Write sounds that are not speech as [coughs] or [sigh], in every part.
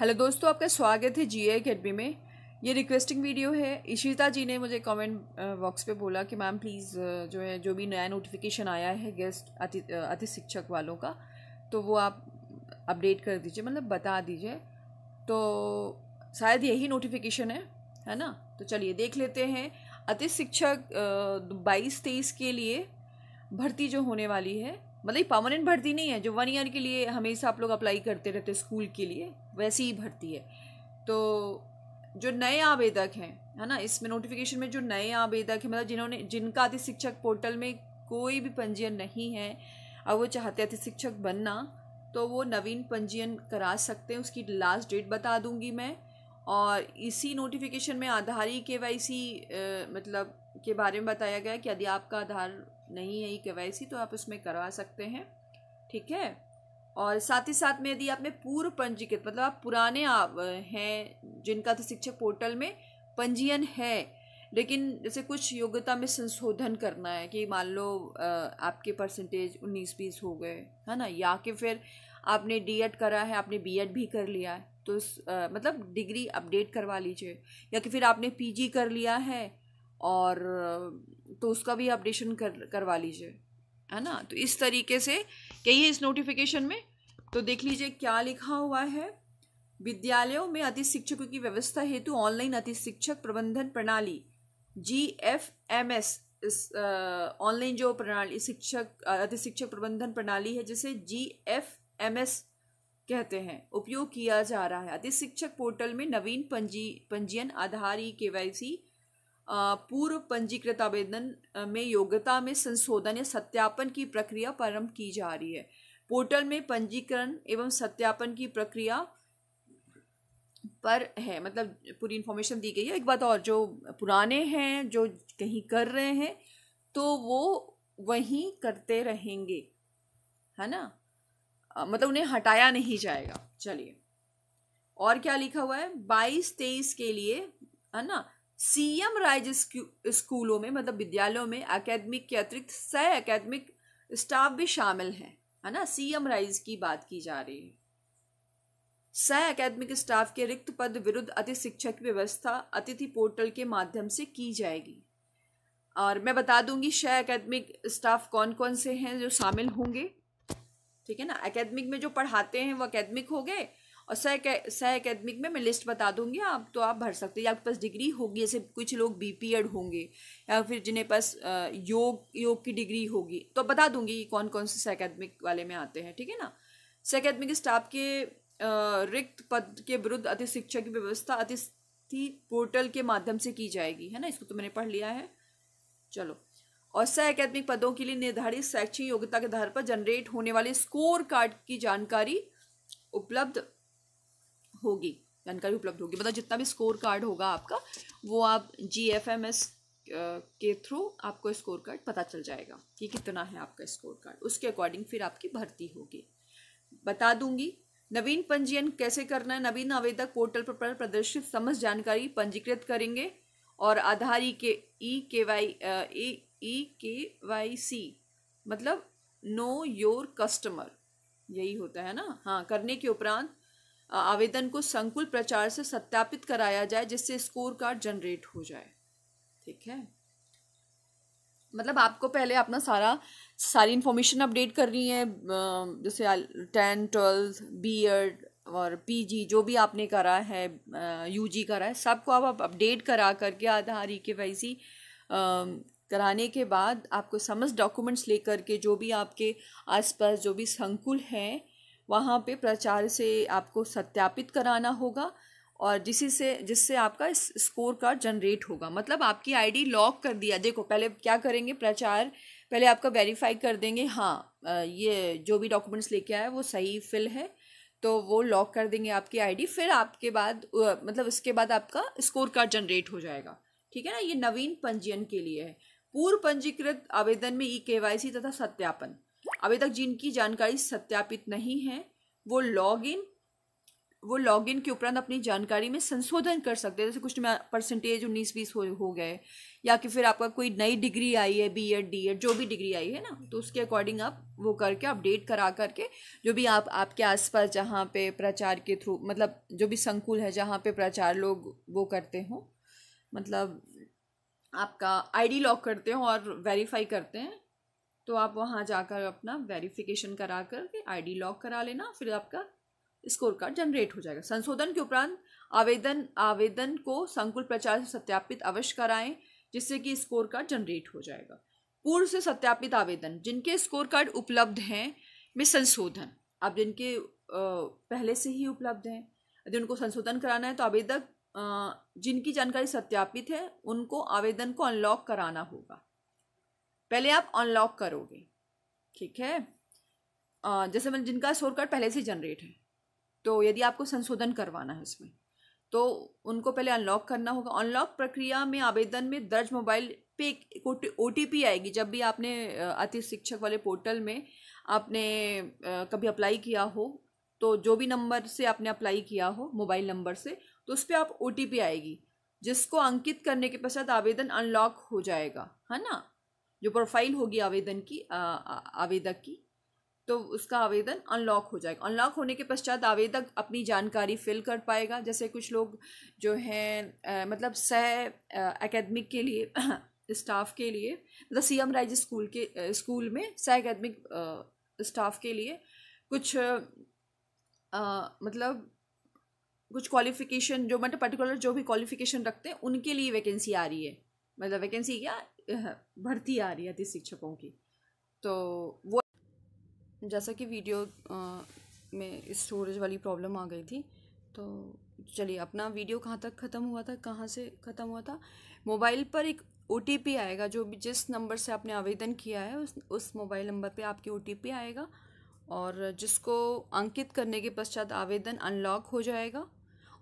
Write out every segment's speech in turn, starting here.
Hello दोस्तों आपका स्वागत है जी अकेडमी में ये रिक्वेस्टिंग वीडियो है इशिता जी ने मुझे कमेंट बॉक्स पे बोला कि मैम प्लीज़ जो है जो भी नया नोटिफिकेशन आया है गेस्ट अति अति शिक्षक वालों का तो वो आप अपडेट कर दीजिए मतलब बता दीजिए तो शायद यही नोटिफिकेशन है है ना तो चलिए देख लेते हैं अति शिक्षक बाईस तेईस के लिए भर्ती जो होने वाली है मतलब परमानेंट भर्ती नहीं है जो वन ईयर के लिए हमेशा आप लोग अप्लाई करते रहते स्कूल के लिए वैसी ही भर्ती है तो जो नए आवेदक हैं है ना इसमें नोटिफिकेशन में जो नए आवेदक हैं मतलब जिन्होंने जिनका अति शिक्षक पोर्टल में कोई भी पंजीयन नहीं है और वो चाहते अति शिक्षक बनना तो वो नवीन पंजीयन करा सकते हैं उसकी लास्ट डेट बता दूंगी मैं और इसी नोटिफिकेशन में आधार ई के वाई सी मतलब के बारे में बताया गया कि यदि आपका आधार नहीं है ई के वाई सी तो आप उसमें करवा सकते हैं ठीक है और साथ ही साथ में यदि आपने पूर्व पंजीकृत मतलब आप पुराने आप हैं जिनका तो शिक्षक पोर्टल में पंजीयन है लेकिन जैसे कुछ योग्यता में संशोधन करना है कि मान लो आपके परसेंटेज उन्नीस बीस हो गए है ना या कि फिर आपने डीएड करा है आपने बीएड भी कर लिया है तो आ, मतलब डिग्री अपडेट करवा लीजिए या कि फिर आपने पीजी कर लिया है और तो उसका भी अपडेशन कर करवा लीजिए है ना तो इस तरीके से कहिए इस नोटिफिकेशन में तो देख लीजिए क्या लिखा हुआ है विद्यालयों में अति शिक्षकों की व्यवस्था हेतु ऑनलाइन अति शिक्षक प्रबंधन प्रणाली जी एफ एम एस इस ऑनलाइन जो प्रणाली शिक्षक अति शिक्षक प्रबंधन प्रणाली है जिसे जी एफ एम एस कहते हैं उपयोग किया जा रहा है अति शिक्षक पोर्टल में नवीन पंजी पंजीयन आधार ई के वाई सी पूर्व पंजीकृत आवेदन में योग्यता में संशोधन या सत्यापन की प्रक्रिया प्रारंभ की जा रही है पोर्टल में पंजीकरण एवं सत्यापन की प्रक्रिया पर है मतलब पूरी इन्फॉर्मेशन दी गई है एक बात और जो पुराने हैं जो कहीं कर रहे हैं तो वो वहीं करते रहेंगे है ना मतलब उन्हें हटाया नहीं जाएगा चलिए और क्या लिखा हुआ है बाईस तेईस के लिए है ना सीएम राज्य स्कूलों में मतलब विद्यालयों में अकेडमिक के अतिरिक्त सह अकेडमिक स्टाफ भी शामिल है है ना सीएम राइज की बात की जा रही है सह अकेडमिक स्टाफ के रिक्त पद विरुद्ध अति शिक्षक की व्यवस्था अतिथि पोर्टल के माध्यम से की जाएगी और मैं बता दूंगी सह अकेडमिक स्टाफ कौन कौन से हैं जो शामिल होंगे ठीक है ना एकेडमिक में जो पढ़ाते हैं वो एकेडमिक हो गए और सह सह एकेडमिक में मैं लिस्ट बता दूंगी आप तो आप भर सकते हैं या आपके पास डिग्री होगी जैसे कुछ लोग बी पी एड होंगे या फिर जिन्हें पास योग योग की डिग्री होगी तो बता दूंगी कौन कौन से सह एकेडमिक वाले में आते हैं ठीक है ना सह एकेडमिक स्टाफ के रिक्त पद के विरुद्ध अति शिक्षा की व्यवस्था अतिथि पोर्टल के माध्यम से की जाएगी है ना इसको तो मैंने पढ़ लिया है चलो और सह अकेदमिक पदों के लिए निर्धारित शैक्षणिक योग्यता के आधार पर जनरेट होने वाले स्कोर कार्ड की जानकारी उपलब्ध होगी जानकारी उपलब्ध होगी मतलब जितना भी स्कोर कार्ड होगा आपका वो आप जी एफ एम एस के थ्रू आपको स्कोर कार्ड पता चल जाएगा कि कितना है आपका स्कोर कार्ड उसके अकॉर्डिंग फिर आपकी भर्ती होगी बता दूंगी नवीन पंजीयन कैसे करना है नवीन आवेदक पोर्टल पर प्रदर्शित समस्त जानकारी पंजीकृत करेंगे और आधार ई के ई के वाई ई के वाई सी मतलब नो योर कस्टमर यही होता है ना हाँ करने के उपरांत आवेदन को संकुल प्रचार से सत्यापित कराया जाए जिससे स्कोर कार्ड जनरेट हो जाए ठीक है मतलब आपको पहले अपना सारा सारी इन्फॉर्मेशन अपडेट करनी है जैसे टेन ट्वेल्थ बी एड और पीजी जो भी आपने करा है यूजी करा है सबको आप अपडेट करा करके आधार ई के वाई सी कराने के बाद आपको समस्त डॉक्यूमेंट्स लेकर के जो भी आपके आसपास जो भी संकुल हैं वहाँ पे प्रचार से आपको सत्यापित कराना होगा और जिसी से जिससे आपका स्कोर कार्ड जनरेट होगा मतलब आपकी आईडी लॉक कर दिया देखो पहले क्या करेंगे प्रचार पहले आपका वेरीफाई कर देंगे हाँ ये जो भी डॉक्यूमेंट्स लेके आया वो सही फिल है तो वो लॉक कर देंगे आपकी आईडी फिर आपके बाद मतलब उसके बाद आपका स्कोर कार्ड जनरेट हो जाएगा ठीक है ना ये नवीन पंजीयन के लिए है पूर्व पंजीकृत आवेदन में ई e सी तथा सत्यापन अभी तक जिनकी जानकारी सत्यापित नहीं है वो लॉग इन वो लॉग इन के उपरांत अपनी जानकारी में संशोधन कर सकते हैं जैसे कुछ में परसेंटेज उन्नीस बीस हो, हो गए या कि फिर आपका कोई नई डिग्री आई है बी एड डी एड जो भी डिग्री आई है ना तो उसके अकॉर्डिंग आप वो करके अपडेट करा करके जो भी आप आपके आसपास जहाँ पे प्रचार के थ्रू मतलब जो भी संकुल है जहाँ पे प्रचार लोग वो करते हों मतलब आपका आईडी लॉक करते हों और वेरीफाई करते हैं तो आप वहाँ जाकर अपना वेरिफिकेशन करा करके आईडी लॉक करा लेना फिर आपका स्कोर कार्ड जनरेट हो जाएगा संशोधन के उपरांत आवेदन आवेदन को संकुल प्रचार से सत्यापित अवश्य कराएं जिससे कि स्कोर कार्ड जनरेट हो जाएगा पूर्व से सत्यापित आवेदन जिनके स्कोर कार्ड उपलब्ध हैं में संशोधन अब जिनके पहले से ही उपलब्ध हैं यदि उनको संशोधन कराना है तो आवेदक जिनकी जानकारी सत्यापित है उनको आवेदन को अनलॉक कराना होगा पहले आप अनलॉक करोगे ठीक है जैसे मैंने जिनका स्कोर कार्ड पहले से जनरेट है तो यदि आपको संशोधन करवाना है इसमें तो उनको पहले अनलॉक करना होगा अनलॉक प्रक्रिया में आवेदन में दर्ज मोबाइल पे एक ओ टी आएगी जब भी आपने अति शिक्षक वाले पोर्टल में आपने कभी अप्लाई किया हो तो जो भी नंबर से आपने अप्लाई किया हो मोबाइल नंबर से तो उस पर आप ओ आएगी जिसको अंकित करने के पश्चात आवेदन अनलॉक हो जाएगा है ना जो प्रोफाइल होगी आवेदन की आवेदक की तो उसका आवेदन अनलॉक हो जाएगा अनलॉक होने के पश्चात आवेदक अपनी जानकारी फिल कर पाएगा जैसे कुछ लोग जो हैं मतलब सह एकेडमिक के लिए स्टाफ [coughs] के लिए मतलब सी एम राइज स्कूल के स्कूल में सह एकेडमिक स्टाफ के लिए कुछ आ, मतलब कुछ क्वालिफिकेशन जो मतलब पर्टिकुलर जो भी क्वालिफिकेशन रखते हैं उनके लिए वैकेंसी आ रही है मतलब वैकेंसी क्या भर्ती आ रही है अतिथि शिक्षकों की तो वो जैसा कि वीडियो आ, में स्टोरेज वाली प्रॉब्लम आ गई थी तो चलिए अपना वीडियो कहाँ तक ख़त्म हुआ था कहाँ से ख़त्म हुआ था मोबाइल पर एक ओ आएगा जो भी जिस नंबर से आपने आवेदन किया है उस उस मोबाइल नंबर पे आपकी ओ आएगा और जिसको अंकित करने के पश्चात आवेदन अनलॉक हो जाएगा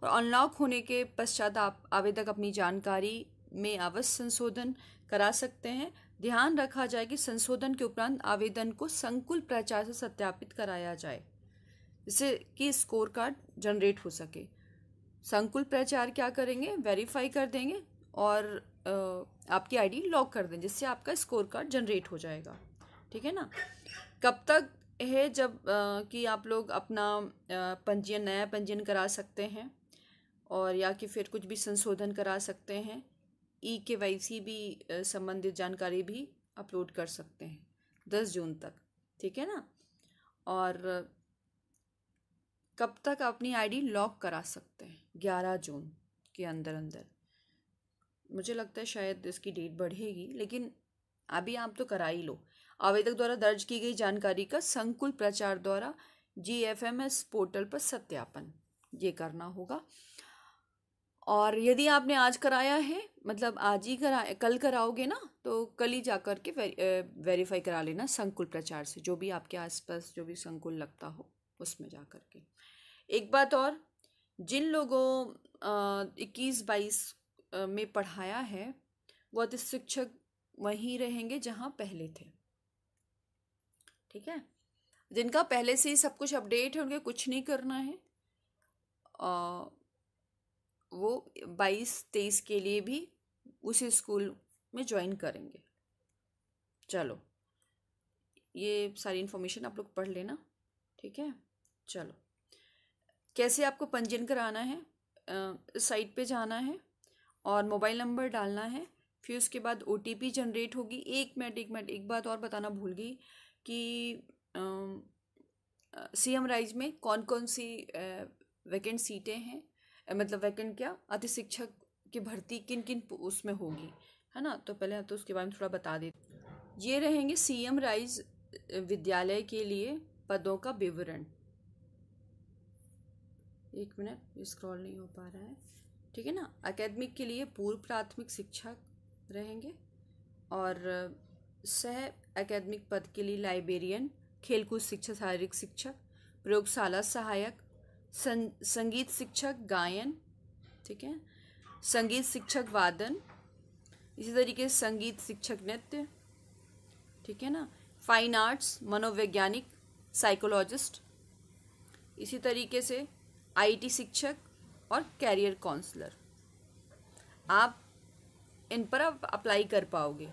और अनलॉक होने के पश्चात आप आवेदक अपनी जानकारी में अवश्य संशोधन करा सकते हैं ध्यान रखा जाए कि संशोधन के उपरांत आवेदन को संकुल प्रचार से सत्यापित कराया जाए जिससे कि स्कोर कार्ड जनरेट हो सके संकुल प्रचार क्या करेंगे वेरीफाई कर देंगे और आपकी आईडी लॉक कर दें जिससे आपका स्कोर कार्ड जनरेट हो जाएगा ठीक है ना कब तक है जब कि आप लोग अपना पंजीयन नया पंजीयन करा सकते हैं और या कि फिर कुछ भी संशोधन करा सकते हैं ई के वाई सी भी संबंधित जानकारी भी अपलोड कर सकते हैं दस जून तक ठीक है ना और कब तक अपनी आईडी लॉक करा सकते हैं ग्यारह जून के अंदर अंदर मुझे लगता है शायद इसकी डेट बढ़ेगी लेकिन अभी आप तो करा ही लो आवेदक द्वारा दर्ज की गई जानकारी का संकुल प्रचार द्वारा G F M S portal पर सत्यापन ये करना होगा और यदि आपने आज कराया है मतलब आज ही करा कल कराओगे ना तो कल ही जा कर के वेरीफाई करा लेना संकुल प्रचार से जो भी आपके आसपास जो भी संकुल लगता हो उसमें जा कर के एक बात और जिन लोगों इक्कीस बाईस में पढ़ाया है वह शिक्षक वहीं रहेंगे जहाँ पहले थे ठीक है जिनका पहले से ही सब कुछ अपडेट है उनके कुछ नहीं करना है आ, वो बाईस तेईस के लिए भी उसी स्कूल में ज्वाइन करेंगे चलो ये सारी इन्फॉर्मेशन आप लोग पढ़ लेना ठीक है चलो कैसे आपको पंजीयन कराना है साइट पे जाना है और मोबाइल नंबर डालना है फिर उसके बाद ओ जनरेट होगी एक मिनट एक मिनट एक बात और बताना भूल गई कि सी एम राइज में कौन कौन सी वैकेंट सीटें हैं मतलब वैकेंट क्या अतिशिक्षक की भर्ती किन किन उसमें होगी है ना तो पहले तो उसके बारे में थोड़ा बता देते ये रहेंगे सीएम राइज विद्यालय के लिए पदों का विवरण एक मिनट स्क्रॉल नहीं हो पा रहा है ठीक है ना अकेडमिक के लिए पूर्व प्राथमिक शिक्षक रहेंगे और सह अकेडमिक पद के लिए लाइब्रेरियन खेलकूद शिक्षा शारीरिक शिक्षक प्रयोगशाला सहायक सं, संगीत शिक्षक गायन ठीक है संगीत शिक्षक वादन इसी तरीके से संगीत शिक्षक नृत्य ठीक है ना फाइन आर्ट्स मनोवैज्ञानिक साइकोलॉजिस्ट इसी तरीके से आईटी शिक्षक और कैरियर काउंसलर आप इन पर आप अप्लाई कर पाओगे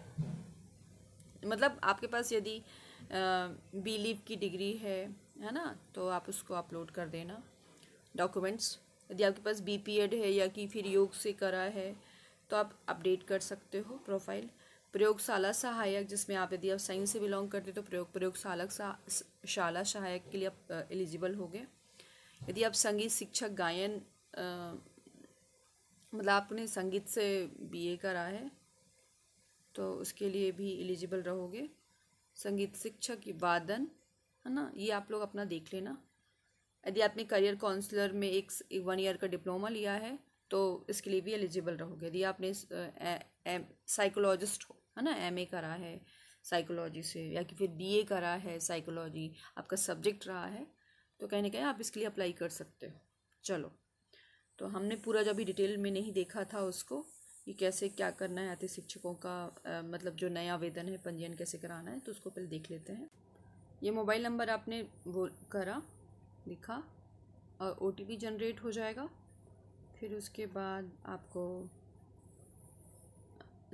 मतलब आपके पास यदि बी लीव की डिग्री है है ना तो आप उसको अपलोड कर देना डॉक्यूमेंट्स यदि आपके पास बी पी एड है या कि फिर योग से करा है तो आप अपडेट कर सकते हो प्रोफाइल प्रयोगशाला सहायक जिसमें आप यदि आप साइंस से बिलोंग करते हो तो प्रयोग प्रयोगशाला शाला सहायक के लिए आप एलिजिबल हो गए यदि आप संगीत शिक्षक गायन मतलब आपने संगीत से बीए करा है तो उसके लिए भी एलिजिबल रहोगे संगीत शिक्षक वादन है ना ये आप लोग अपना देख लेना यदि आपने करियर काउंसलर में एक वन ईयर का डिप्लोमा लिया है तो इसके लिए भी एलिजिबल रहोगे यदि आपने साइकोलॉजिस्ट हो है ना एम करा है साइकोलॉजी से या कि फिर बीए करा है साइकोलॉजी आपका सब्जेक्ट रहा है तो कहने कहें आप इसके लिए अप्लाई कर सकते हो चलो तो हमने पूरा जब अभी डिटेल में नहीं देखा था उसको कि कैसे क्या करना है अति शिक्षकों का आ, मतलब जो नया आवेदन है पंजीयन कैसे कराना है तो उसको पहले देख लेते हैं ये मोबाइल नंबर आपने वो करा लिखा और ओ जनरेट हो जाएगा फिर उसके बाद आपको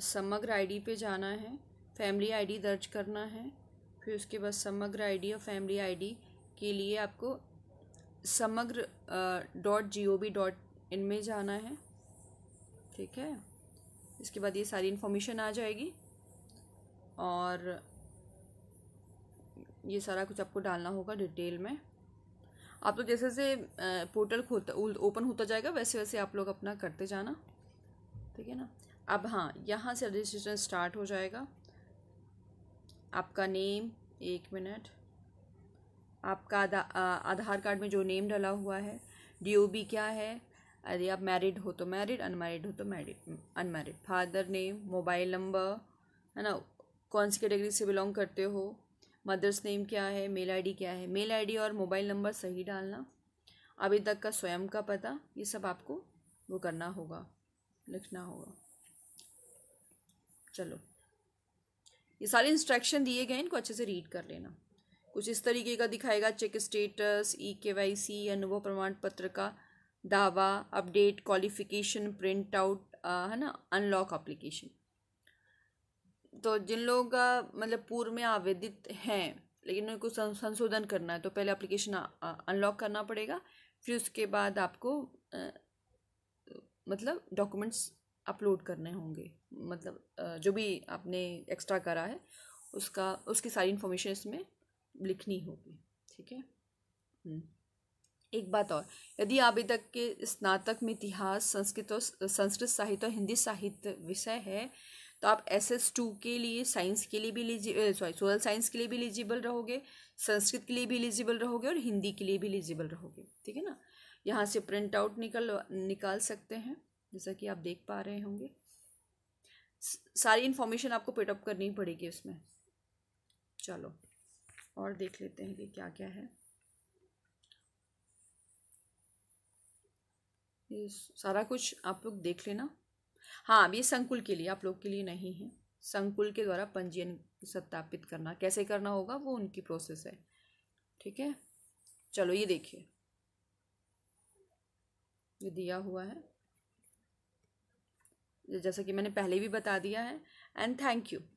समग्र आईडी पे जाना है फैमिली आईडी दर्ज करना है फिर उसके बाद समग्र आईडी और फैमिली आईडी के लिए आपको समग्र dot G O V dot in में जाना है ठीक है इसके बाद ये सारी इन्फॉर्मेशन आ जाएगी और ये सारा कुछ आपको डालना होगा डिटेल में आप लोग जैसे जैसे पोर्टल खोलता ओपन होता जाएगा वैसे वैसे आप लोग अपना करते जाना ठीक है ना अब हाँ यहाँ से रजिस्ट्रेशन स्टार्ट हो जाएगा आपका नेम एक मिनट आपका आधा, आधार कार्ड में जो नेम डला हुआ है डी क्या है अरे आप मैरिड हो तो मैरिड अनमैरिड हो तो married unmarried father name mobile number है ना कौन सी कैटेगरी से बिलोंग करते हो मदर्स नेम क्या है मेल आईडी क्या है मेल आईडी और मोबाइल नंबर सही डालना अभी तक का स्वयं का पता ये सब आपको वो करना होगा लिखना होगा चलो ये सारे इंस्ट्रक्शन दिए गए इनको अच्छे से रीड कर लेना कुछ इस तरीके का दिखाएगा चेक स्टेटस ई के वाई सी अनुभव प्रमाण पत्र का दावा अपडेट क्वालिफिकेशन प्रिंट आउट है ना अनलॉक अप्लीकेशन तो जिन लोगों का मतलब पूर्व में आवेदित हैं लेकिन उनको संशोधन करना है तो पहले एप्लीकेशन अनलॉक करना पड़ेगा फिर उसके बाद आपको आ, मतलब डॉक्यूमेंट्स अपलोड करने होंगे मतलब आ, जो भी आपने एक्स्ट्रा करा है उसका उसकी सारी इन्फॉर्मेशन इसमें लिखनी होगी ठीक है हम्म। एक बात और यदि आवेदक के स्नातक में इतिहास संस्कृत और संस्कृत साहित्य और हिंदी साहित्य विषय है तो आप एस एस टू के लिए साइंस के लिए भी एलिजिबल सॉरी सोशल साइंस के लिए भी एलिजिबल रहोगे संस्कृत के लिए भी एलिजिबल रहोगे और हिंदी के लिए भी एलिजिबल रहोगे ठीक है ना यहाँ से प्रिंट आउट निकल निकाल सकते हैं जैसा कि आप देख पा रहे होंगे सारी इन्फॉर्मेशन आपको पिटअप करनी पड़ेगी उसमें चलो और देख लेते हैं कि क्या क्या है ये सारा कुछ आप लोग देख लेना हाँ ये संकुल के लिए आप लोग के लिए नहीं है संकुल के द्वारा पंजीयन सत्यापित करना कैसे करना होगा वो उनकी प्रोसेस है ठीक है चलो ये देखिए ये दिया हुआ है जैसा कि मैंने पहले भी बता दिया है एंड थैंक यू